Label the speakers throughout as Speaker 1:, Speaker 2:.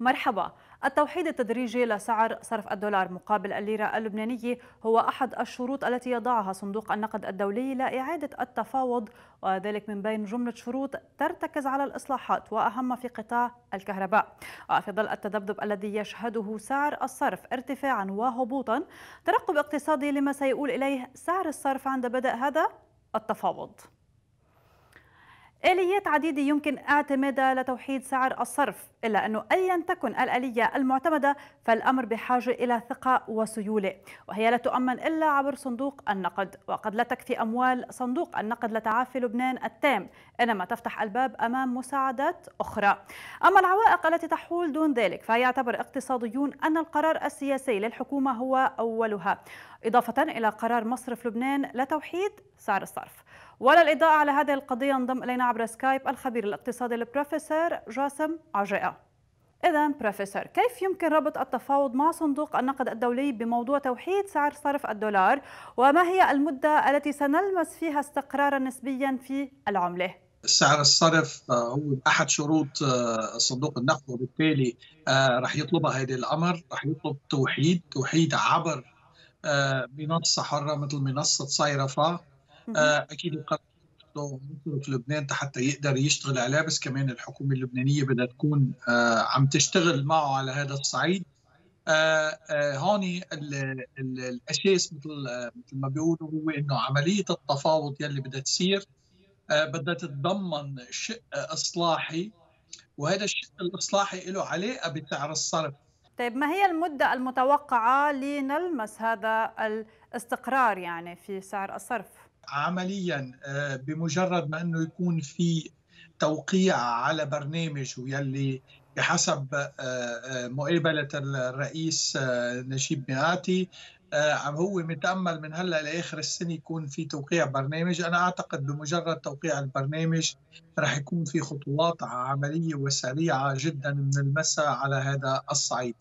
Speaker 1: مرحبا التوحيد التدريجي لسعر صرف الدولار مقابل الليرة اللبنانية هو أحد الشروط التي يضعها صندوق النقد الدولي لإعادة التفاوض وذلك من بين جملة شروط ترتكز على الإصلاحات وأهم في قطاع الكهرباء وفي ظل التذبذب الذي يشهده سعر الصرف ارتفاعا وهبوطا ترقب اقتصادي لما سيؤول إليه سعر الصرف عند بدء هذا التفاوض آليات عديدة يمكن اعتمادها لتوحيد سعر الصرف إلا أنه أيا تكن الآلية المعتمدة فالأمر بحاجة إلى ثقة وسيولة وهي لا تؤمن إلا عبر صندوق النقد وقد لا تكفي أموال صندوق النقد لتعافي لبنان التام إنما تفتح الباب أمام مساعدات أخرى أما العوائق التي تحول دون ذلك فيعتبر اقتصاديون أن القرار السياسي للحكومة هو أولها إضافة إلى قرار مصرف لبنان لتوحيد سعر الصرف وللإضاءة على هذه القضية انضم إلينا عبر سكايب الخبير الاقتصادي البروفيسور جاسم عجائة إذا بروفيسور كيف يمكن ربط التفاوض مع صندوق النقد الدولي بموضوع توحيد سعر صرف الدولار وما هي المدة التي سنلمس فيها استقرارا نسبيا في العملة؟
Speaker 2: سعر الصرف آه، هو احد شروط آه، صندوق النقد وبالتالي آه، رح يطلبها هذا الامر رح يطلب توحيد توحيد عبر منصه حره مثل منصه صيرفه آه، اكيد القرار مصرف لبنان حتى يقدر يشتغل عليه بس كمان الحكومه اللبنانيه بدها تكون آه، عم تشتغل معه على هذا الصعيد آه، هون الاساس مثل مثل ما بيقولوا هو انه عمليه التفاوض يلي بدها تصير بدها تتضمن شق اصلاحي وهذا الشق الاصلاحي له علاقه بسعر الصرف
Speaker 1: طيب ما هي المده المتوقعه لنلمس هذا الاستقرار يعني في سعر الصرف؟
Speaker 2: عمليا آه، بمجرد ما انه يكون في توقيع على برنامج ويلي بحسب آه، آه، مقابلة الرئيس نجيب مئاتي عم هو متأمل من هلا لآخر السنة يكون في توقيع برنامج أنا أعتقد بمجرد توقيع البرنامج راح يكون في خطوات عملية وسريعة جدا من المساء على هذا الصعيد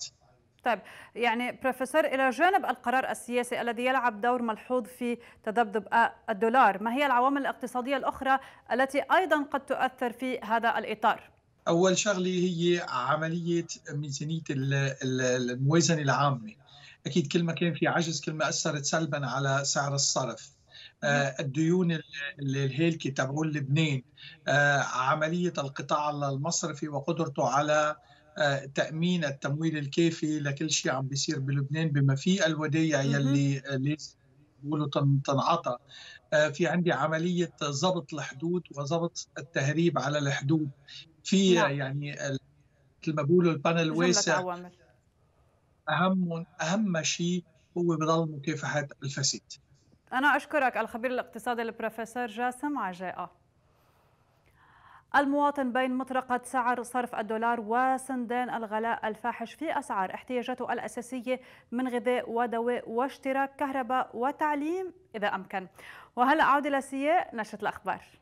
Speaker 1: طيب يعني بروفيسور إلى جانب القرار السياسي الذي يلعب دور ملحوظ في تذبذب الدولار ما هي العوامل الاقتصادية الأخرى التي أيضا قد تؤثر في هذا الإطار؟
Speaker 2: أول شغلة هي عملية ميزانية الموازنة العامة أكيد كل ما كان في عجز كل ما أثرت سلبا على سعر الصرف آه، الديون الهيلكي تبعون لبنان آه، عملية القطاع المصرفي وقدرته على تامين التمويل الكافي لكل شيء عم بيصير بلبنان بما في الودائع يلي لازم بيقولوا تنعطى آه، في عندي عمليه ضبط الحدود وضبط التهريب على الحدود في نعم. يعني مثل ما بيقولوا البانل واسع اهم اهم شيء هو بضل مكافحه الفساد
Speaker 1: انا اشكرك الخبير الاقتصادي البروفيسور جاسم عجائه المواطن بين مطرقة سعر صرف الدولار وسندان الغلاء الفاحش في أسعار احتياجاته الأساسية من غذاء ودواء واشتراك كهرباء وتعليم إذا أمكن وهلأ عودة لسياء نشرة الأخبار